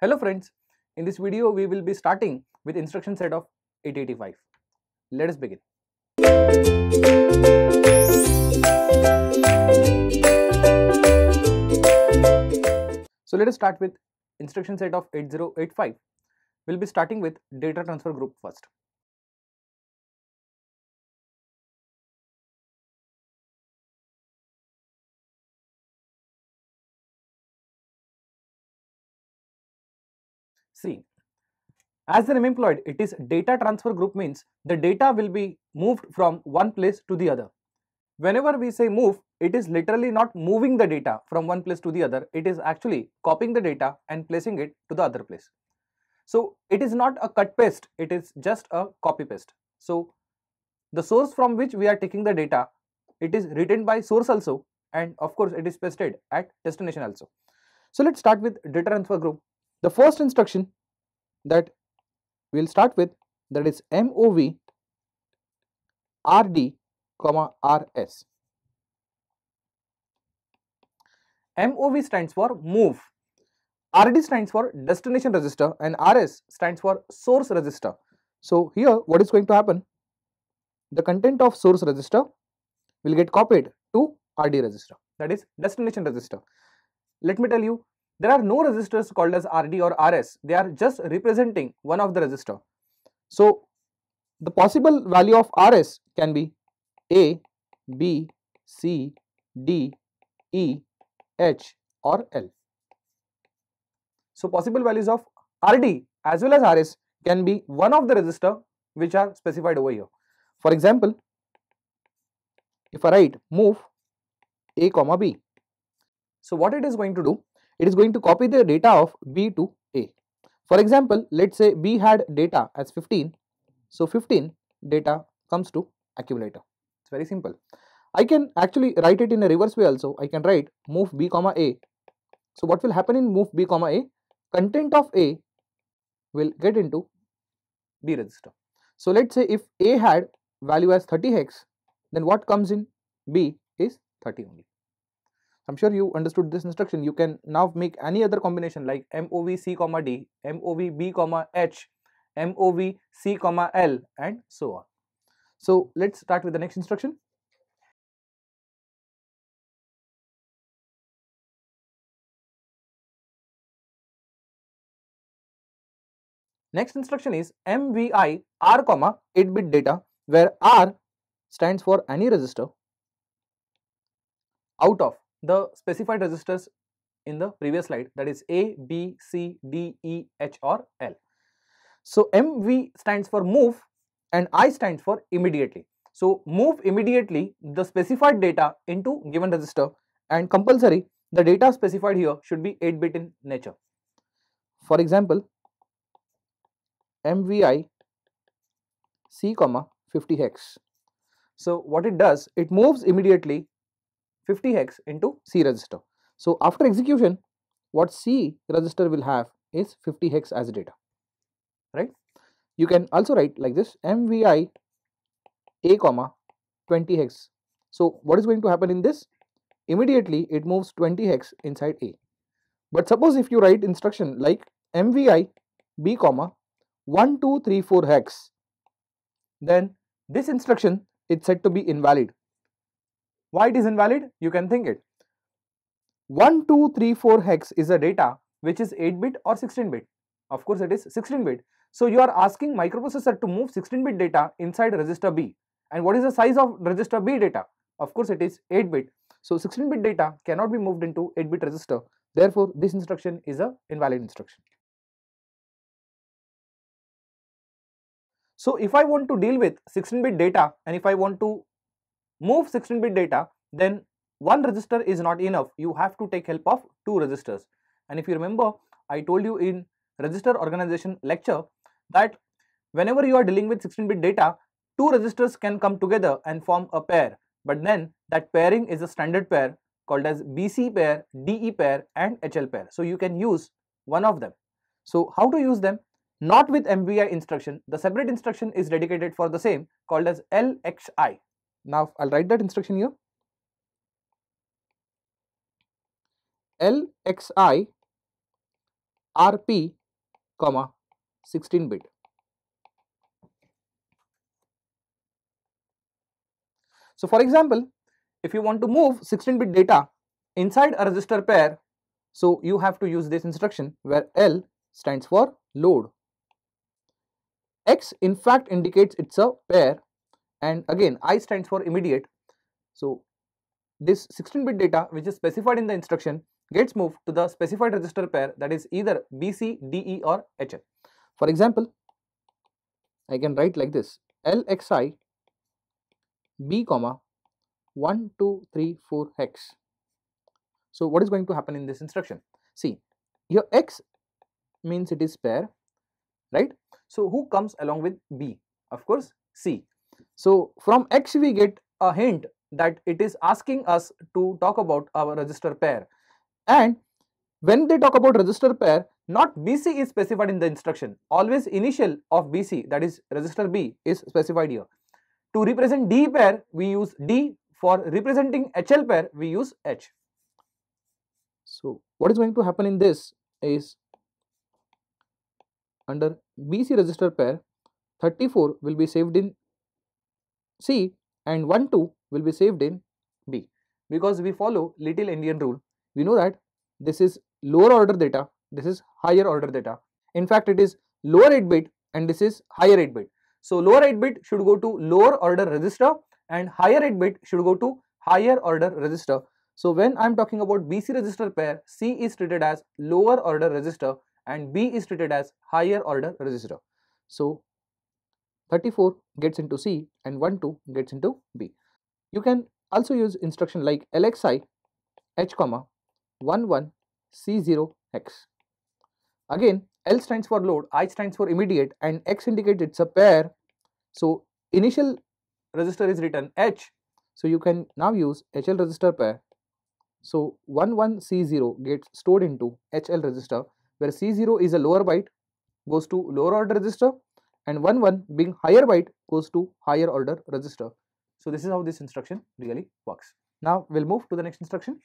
Hello friends, in this video we will be starting with instruction set of 885. Let us begin. So let us start with instruction set of 8085. We will be starting with data transfer group first. See, as the name it is data transfer group means the data will be moved from one place to the other. Whenever we say move, it is literally not moving the data from one place to the other. It is actually copying the data and placing it to the other place. So it is not a cut paste, it is just a copy paste. So the source from which we are taking the data, it is written by source also and of course it is pasted at destination also. So let's start with data transfer group. The first instruction that we will start with that is MOV RD comma RS. MOV stands for move, RD stands for destination register and RS stands for source register. So here what is going to happen? The content of source register will get copied to RD register that is destination register. Let me tell you there are no resistors called as RD or RS, they are just representing one of the resistor. So, the possible value of RS can be A, B, C, D, E, H or L. So, possible values of RD as well as RS can be one of the resistor which are specified over here. For example, if I write move A comma B. So, what it is going to do? it is going to copy the data of B to A. For example, let's say B had data as 15. So 15 data comes to accumulator. It's very simple. I can actually write it in a reverse way also. I can write move B comma A. So what will happen in move B comma A? Content of A will get into B register. So let's say if A had value as 30 hex, then what comes in B is 30 only. I'm sure you understood this instruction. You can now make any other combination like MOVC, D, comma H, comma L and so on. So let's start with the next instruction. Next instruction is MVI R, 8-bit data where R stands for any resistor out of the specified registers in the previous slide that is A, B, C, D, E, H or L. So, MV stands for move and I stands for immediately. So, move immediately the specified data into given register and compulsory the data specified here should be 8 bit in nature. For example, MVI C, comma 50 hex. So, what it does, it moves immediately 50 hex into C register. So after execution, what C register will have is 50 hex as data, right? You can also write like this MVI A comma 20 hex. So what is going to happen in this? Immediately it moves 20 hex inside A. But suppose if you write instruction like MVI B comma 1234 hex, then this instruction is said to be invalid why it is invalid? You can think it. 1, 2, 3, 4 hex is a data which is 8 bit or 16 bit. Of course, it is 16 bit. So you are asking microprocessor to move 16 bit data inside register B. And what is the size of register B data? Of course, it is 8 bit. So 16 bit data cannot be moved into 8 bit register. Therefore, this instruction is a invalid instruction. So if I want to deal with 16 bit data and if I want to move 16-bit data, then one register is not enough. You have to take help of two registers. And if you remember, I told you in register organization lecture that whenever you are dealing with 16-bit data, two registers can come together and form a pair. But then that pairing is a standard pair called as BC pair, DE pair and HL pair. So you can use one of them. So how to use them? Not with MVI instruction. The separate instruction is dedicated for the same called as LXI. Now I'll write that instruction here. LXI RP comma 16 bit. So for example, if you want to move 16 bit data inside a register pair, so you have to use this instruction where L stands for load. X in fact indicates it's a pair and again I stands for immediate. So this 16-bit data which is specified in the instruction gets moved to the specified register pair that is either BC, DE or HL. For example, I can write like this LXI B comma 1 2 3 4 hex. So what is going to happen in this instruction? See your X means it is pair right. So who comes along with B? Of course C so from X we get a hint that it is asking us to talk about our register pair and when they talk about register pair not BC is specified in the instruction always initial of BC that is register B is specified here. To represent D pair we use D for representing HL pair we use H. So what is going to happen in this is under BC register pair 34 will be saved in C and 1, 2 will be saved in B because we follow little endian rule. We know that this is lower order data, this is higher order data. In fact, it is lower 8 bit and this is higher 8 bit. So, lower 8 bit should go to lower order register and higher 8 bit should go to higher order register. So, when I am talking about BC register pair, C is treated as lower order register and B is treated as higher order register. So, 34 gets into C and 12 gets into B. You can also use instruction like LXI H comma 11 C0 X. Again L stands for load, I stands for immediate and X indicates it's a pair. So initial register is written H. So you can now use HL register pair. So 11C0 gets stored into HL register where C0 is a lower byte goes to lower order register and 1 1 being higher byte goes to higher order register. So this is how this instruction really works. Now we'll move to the next instruction.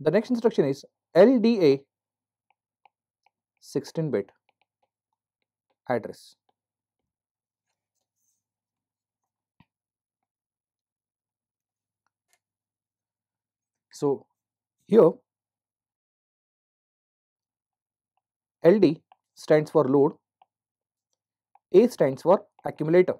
The next instruction is LDA 16 bit address. So here LD stands for load, A stands for accumulator.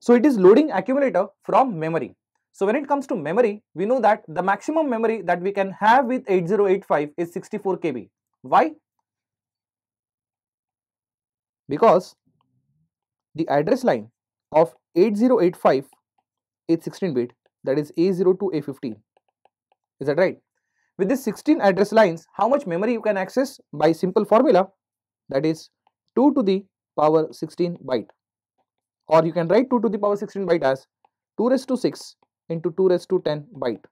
So it is loading accumulator from memory. So when it comes to memory, we know that the maximum memory that we can have with 8085 is 64 KB. Why? Because the address line of 8085 is 16 bit that is A0 to A15. Is that right? With this 16 address lines, how much memory you can access by simple formula that is 2 to the power 16 byte or you can write 2 to the power 16 byte as 2 raised to 6 into 2 raised to 10 byte.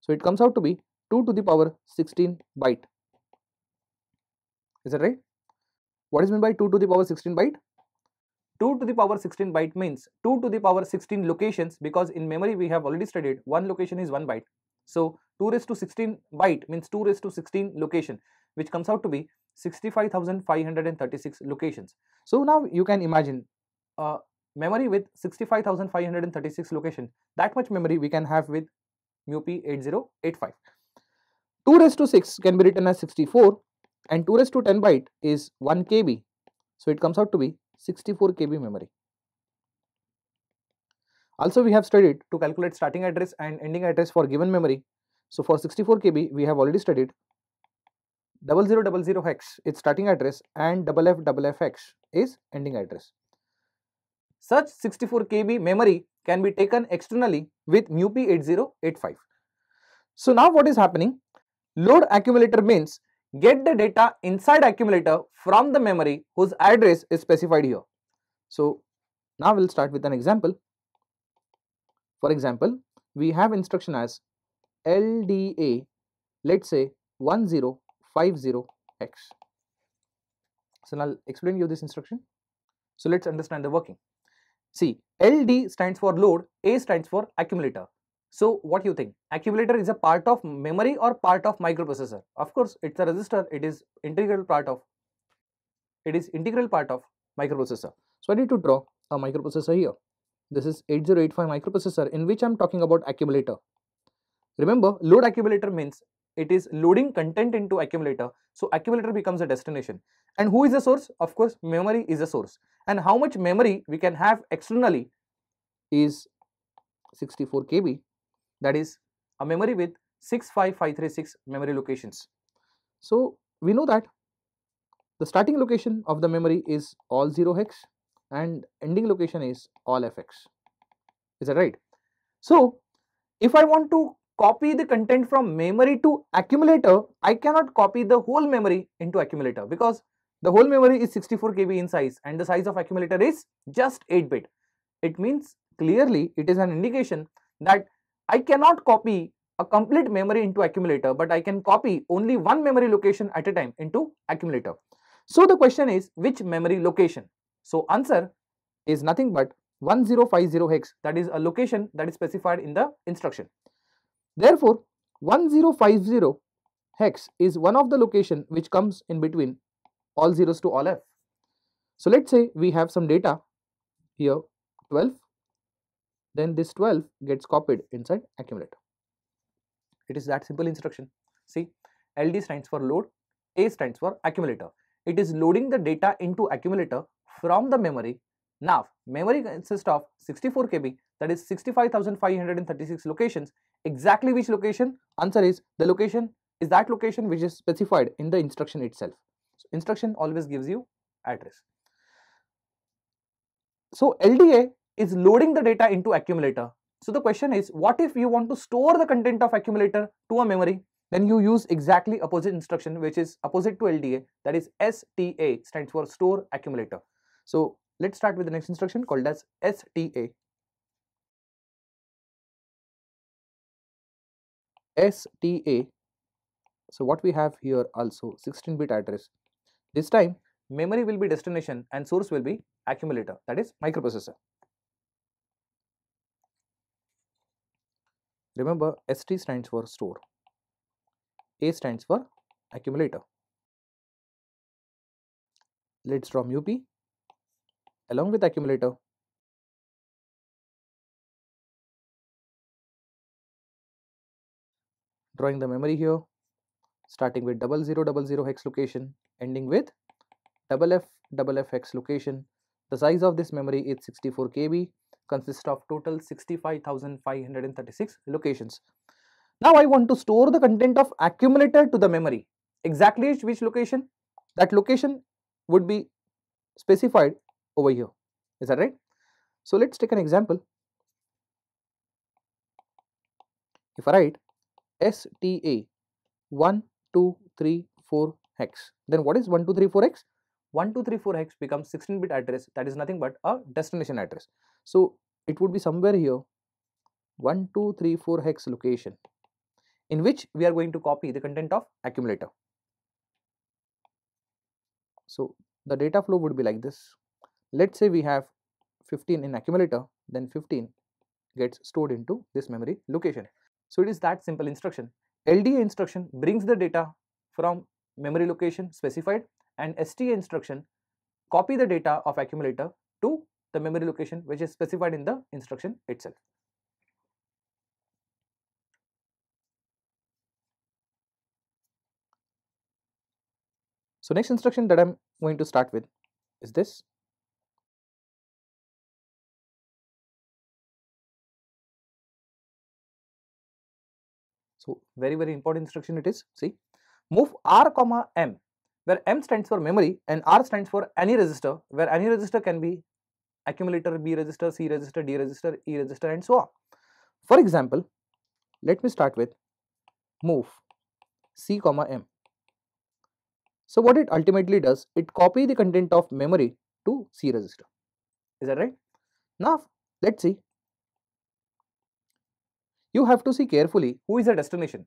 So it comes out to be 2 to the power 16 byte. Is that right? What is meant by 2 to the power 16 byte? 2 to the power 16 byte means 2 to the power 16 locations because in memory we have already studied one location is 1 byte. So 2 raised to 16 byte means 2 raised to 16 location which comes out to be 65,536 locations. So now you can imagine uh, memory with 65,536 location that much memory we can have with MUP 8085. 2 raised to 6 can be written as 64 and 2 raised to 10 byte is 1 KB. So it comes out to be 64 KB memory. Also, we have studied to calculate starting address and ending address for given memory. So, for 64 KB, we have already studied 0000X is starting address and FFFX is ending address. Such 64 KB memory can be taken externally with MUP8085. So, now what is happening? Load accumulator means get the data inside accumulator from the memory whose address is specified here. So, now we'll start with an example. For example, we have instruction as LDA, let's say 1050X. So now I'll explain you this instruction. So let's understand the working. See, LD stands for load, A stands for accumulator. So what you think? Accumulator is a part of memory or part of microprocessor? Of course, it's a resistor. It is integral part of. It is integral part of microprocessor. So I need to draw a microprocessor here. This is 8085 microprocessor in which I'm talking about accumulator. Remember, load accumulator means it is loading content into accumulator. So accumulator becomes a destination. And who is the source? Of course, memory is the source. And how much memory we can have externally is 64 KB. That is a memory with 65536 memory locations. So we know that the starting location of the memory is all 0 hex and ending location is all fx is that right so if i want to copy the content from memory to accumulator i cannot copy the whole memory into accumulator because the whole memory is 64 kb in size and the size of accumulator is just 8 bit it means clearly it is an indication that i cannot copy a complete memory into accumulator but i can copy only one memory location at a time into accumulator so the question is which memory location so answer is nothing but 1050 hex that is a location that is specified in the instruction. Therefore, 1050 hex is one of the location which comes in between all zeros to all f. So let's say we have some data here 12 then this 12 gets copied inside accumulator. It is that simple instruction. See LD stands for load, A stands for accumulator. It is loading the data into accumulator from the memory. Now, memory consists of 64 KB, that is 65,536 locations. Exactly which location? Answer is the location is that location which is specified in the instruction itself. So, instruction always gives you address. So, LDA is loading the data into accumulator. So, the question is what if you want to store the content of accumulator to a memory? Then you use exactly opposite instruction which is opposite to LDA that is STA stands for store accumulator. So let's start with the next instruction called as STA. STA. So what we have here also 16-bit address. This time memory will be destination and source will be accumulator that is microprocessor. Remember ST stands for store, A stands for accumulator. Let's draw U P along with accumulator. Drawing the memory here, starting with 0000 hex location, ending with double F double F hex location. The size of this memory is 64 KB, consists of total 65,536 locations. Now I want to store the content of accumulator to the memory. Exactly which location? That location would be specified over here. Is that right? So let's take an example. If I write STA 1, 2, 3, 4 hex, then what is 1, 2, 3, 4 hex? 1, 2, 3, 4 hex becomes 16 bit address that is nothing but a destination address. So it would be somewhere here 1, 2, 3, 4 hex location in which we are going to copy the content of accumulator. So the data flow would be like this. Let's say we have 15 in accumulator, then 15 gets stored into this memory location. So it is that simple instruction. LDA instruction brings the data from memory location specified and STA instruction copy the data of accumulator to the memory location which is specified in the instruction itself. So next instruction that I'm going to start with is this very very important instruction it is. See, move R comma M where M stands for memory and R stands for any register where any register can be accumulator, B register, C register, D register, E register and so on. For example, let me start with move C comma M. So, what it ultimately does, it copy the content of memory to C register. Is that right? Now, let's see you have to see carefully who is the destination.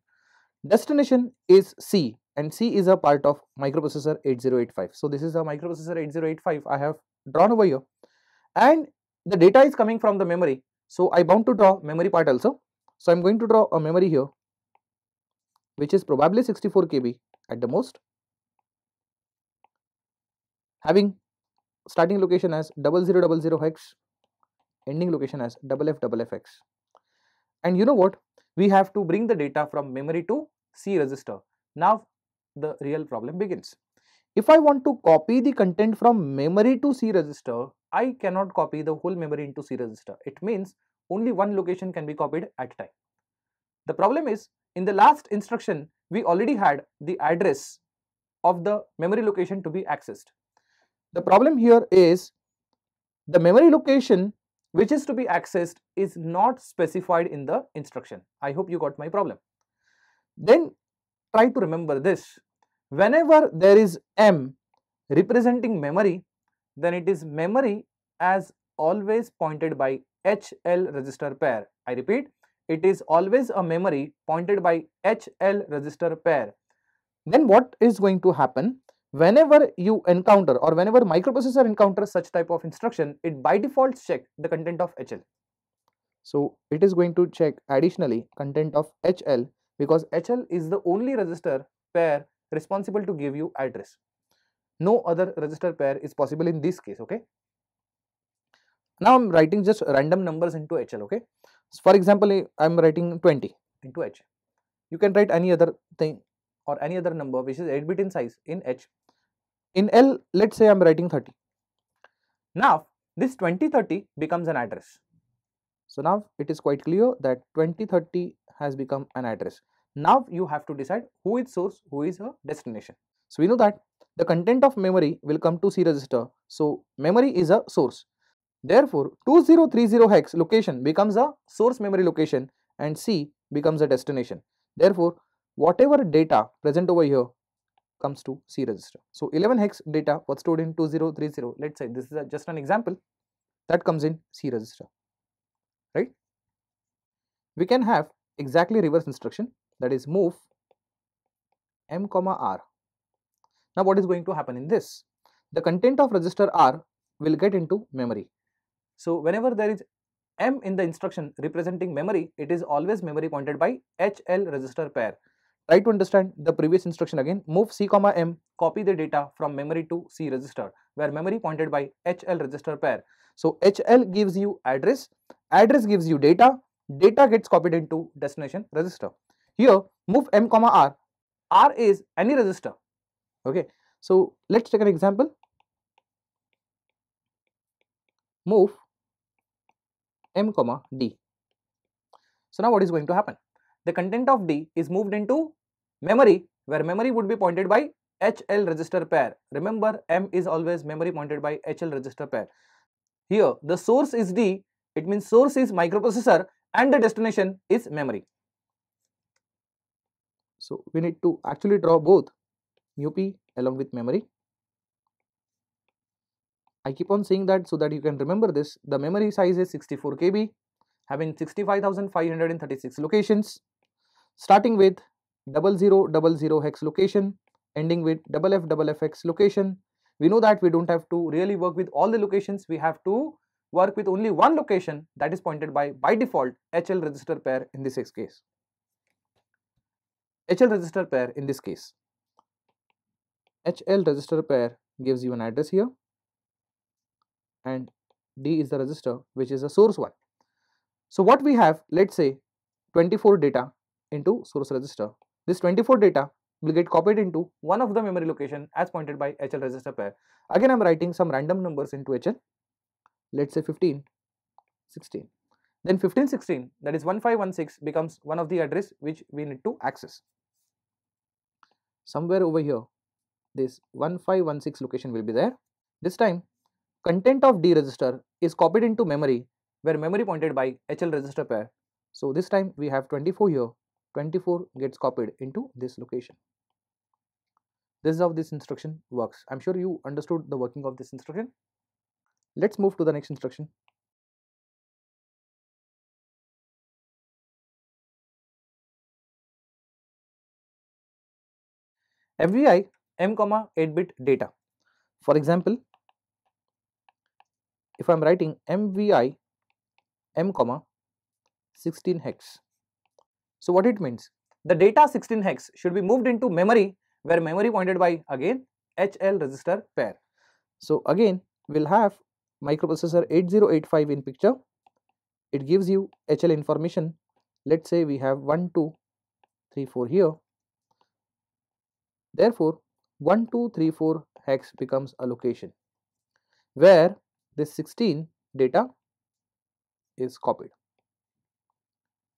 Destination is C and C is a part of microprocessor 8085. So this is a microprocessor 8085 I have drawn over here and the data is coming from the memory. So I bound to draw memory part also. So I'm going to draw a memory here which is probably 64 KB at the most having starting location as 0000 hex ending location as double f double and you know what? We have to bring the data from memory to C register. Now the real problem begins. If I want to copy the content from memory to C register, I cannot copy the whole memory into C register. It means only one location can be copied at a time. The problem is in the last instruction, we already had the address of the memory location to be accessed. The problem here is the memory location which is to be accessed is not specified in the instruction. I hope you got my problem. Then try to remember this. Whenever there is M representing memory, then it is memory as always pointed by HL register pair. I repeat, it is always a memory pointed by HL register pair. Then what is going to happen? whenever you encounter or whenever microprocessor encounters such type of instruction, it by default checks the content of HL. So it is going to check additionally content of HL because HL is the only register pair responsible to give you address. No other register pair is possible in this case, okay? Now I'm writing just random numbers into HL, okay? So for example, I'm writing 20 into H. You can write any other thing or any other number which is 8 bit in size in H in L, let's say I'm writing 30. Now, this 2030 becomes an address. So now it is quite clear that 2030 has become an address. Now you have to decide who is source, who is a destination. So we know that the content of memory will come to C register. So memory is a source. Therefore, 2030 hex location becomes a source memory location and C becomes a destination. Therefore, whatever data present over here comes to C register. So 11 hex data was stored in 2030. Let's say this is a, just an example that comes in C register, right? We can have exactly reverse instruction that is move m comma r. Now what is going to happen in this? The content of register r will get into memory. So whenever there is m in the instruction representing memory, it is always memory pointed by HL register pair. Try to understand the previous instruction again. Move C, comma M, copy the data from memory to C register, where memory pointed by HL register pair. So HL gives you address, address gives you data, data gets copied into destination register. Here, move M, comma R. R is any register. Okay. So let's take an example. Move M, comma D. So now what is going to happen? the content of D is moved into memory where memory would be pointed by HL register pair. Remember M is always memory pointed by HL register pair. Here the source is D, it means source is microprocessor and the destination is memory. So we need to actually draw both mu p along with memory. I keep on saying that so that you can remember this. The memory size is 64 KB having 65,536 locations starting with 0000 hex location, ending with FFFX location. We know that we don't have to really work with all the locations. We have to work with only one location that is pointed by, by default, HL register pair in this case. HL register pair in this case. HL register pair gives you an address here and D is the register which is a source one. So what we have, let's say 24 data into source register. This 24 data will get copied into one of the memory location as pointed by HL register pair. Again, I am writing some random numbers into HL, let's say 15, 16. Then 15, 16, that is 1516 becomes one of the address which we need to access. Somewhere over here, this 1516 location will be there. This time, content of D register is copied into memory where memory pointed by HL register pair. So this time we have 24 here 24 gets copied into this location. This is how this instruction works. I'm sure you understood the working of this instruction. Let's move to the next instruction. FGI m comma 8 bit data. For example, if I'm writing MVI m comma 16 hex so what it means? The data 16 hex should be moved into memory where memory pointed by again HL register pair. So again we'll have microprocessor 8085 in picture. It gives you HL information. Let's say we have 1, 2, 3, 4 here. Therefore, 1, 2, 3, 4 hex becomes a location where this 16 data is copied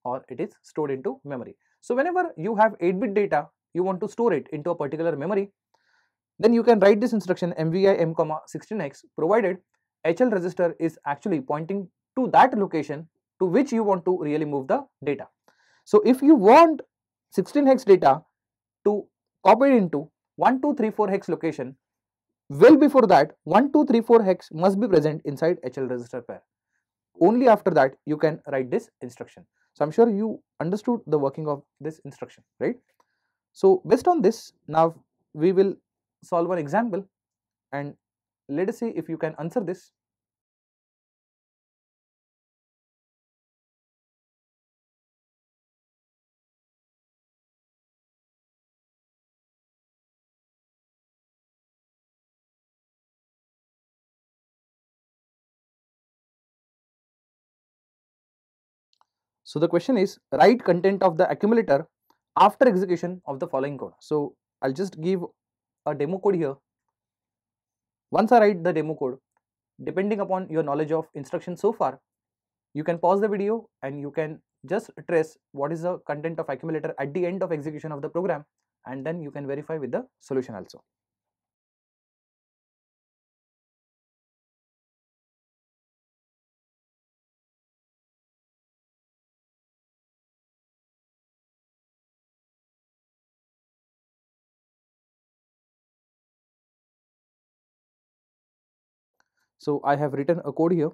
or it is stored into memory. So whenever you have 8-bit data, you want to store it into a particular memory, then you can write this instruction mvi m comma 16x provided hl register is actually pointing to that location to which you want to really move the data. So if you want 16 hex data to copy into 1234 hex location, well before that 1234 hex must be present inside hl register pair. Only after that you can write this instruction. So, I am sure you understood the working of this instruction, right. So, based on this now we will solve one example and let us see if you can answer this So the question is write content of the accumulator after execution of the following code. So I'll just give a demo code here. Once I write the demo code, depending upon your knowledge of instruction so far, you can pause the video and you can just trace what is the content of accumulator at the end of execution of the program and then you can verify with the solution also. So I have written a code here.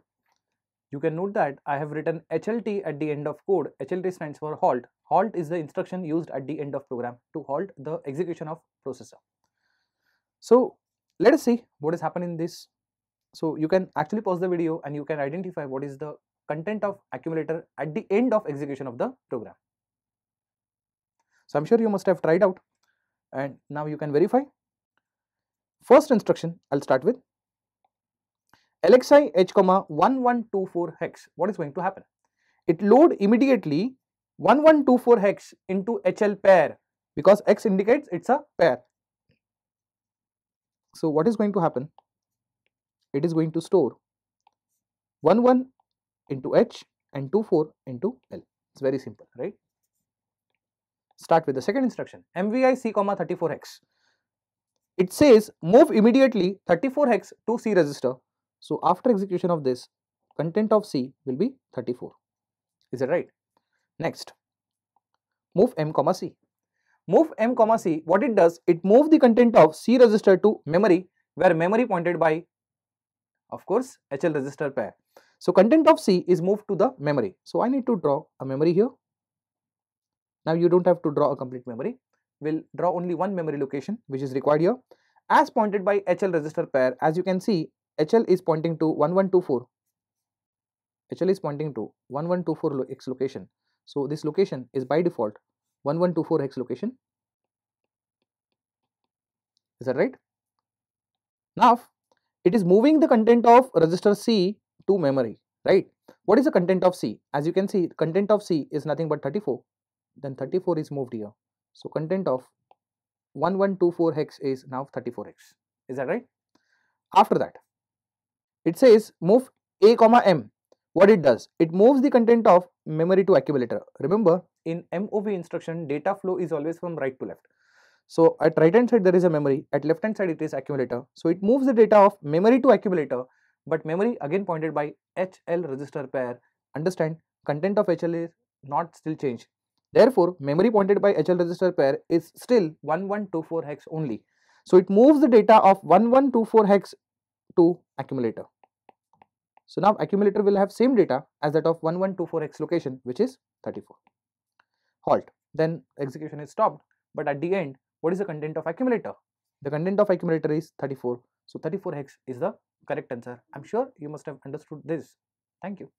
You can note that I have written HLT at the end of code. HLT stands for halt. Halt is the instruction used at the end of program to halt the execution of processor. So let us see what is happening in this. So you can actually pause the video and you can identify what is the content of accumulator at the end of execution of the program. So I'm sure you must have tried out and now you can verify. First instruction I'll start with LXI H comma 1124 hex, what is going to happen? It load immediately 1124 hex into HL pair because X indicates it's a pair. So what is going to happen? It is going to store 11 into H and 24 into L. It's very simple, right? Start with the second instruction, MVI C comma 34 hex. It says move immediately 34 hex to C register so after execution of this, content of C will be 34. Is it right? Next, move M comma C. Move M comma C, what it does, it moves the content of C register to memory where memory pointed by, of course, HL register pair. So content of C is moved to the memory. So I need to draw a memory here. Now you don't have to draw a complete memory. We'll draw only one memory location which is required here. As pointed by HL register pair, as you can see, HL is pointing to 1124. HL is pointing to 1124 hex location. So this location is by default 1124 hex location. Is that right? Now it is moving the content of register C to memory, right? What is the content of C? As you can see, content of C is nothing but 34. Then 34 is moved here. So content of 1124 hex is now 34 hex. Is that right? After that, it says move a comma m. What it does? It moves the content of memory to accumulator. Remember in MOV instruction data flow is always from right to left. So at right hand side there is a memory, at left hand side it is accumulator. So it moves the data of memory to accumulator but memory again pointed by HL register pair. Understand content of HL is not still changed. Therefore memory pointed by HL register pair is still 1124 hex only. So it moves the data of 1124 hex to accumulator. So now accumulator will have same data as that of 1124x location which is 34. Halt. Then execution is stopped but at the end what is the content of accumulator? The content of accumulator is 34. So 34x is the correct answer. I'm sure you must have understood this. Thank you.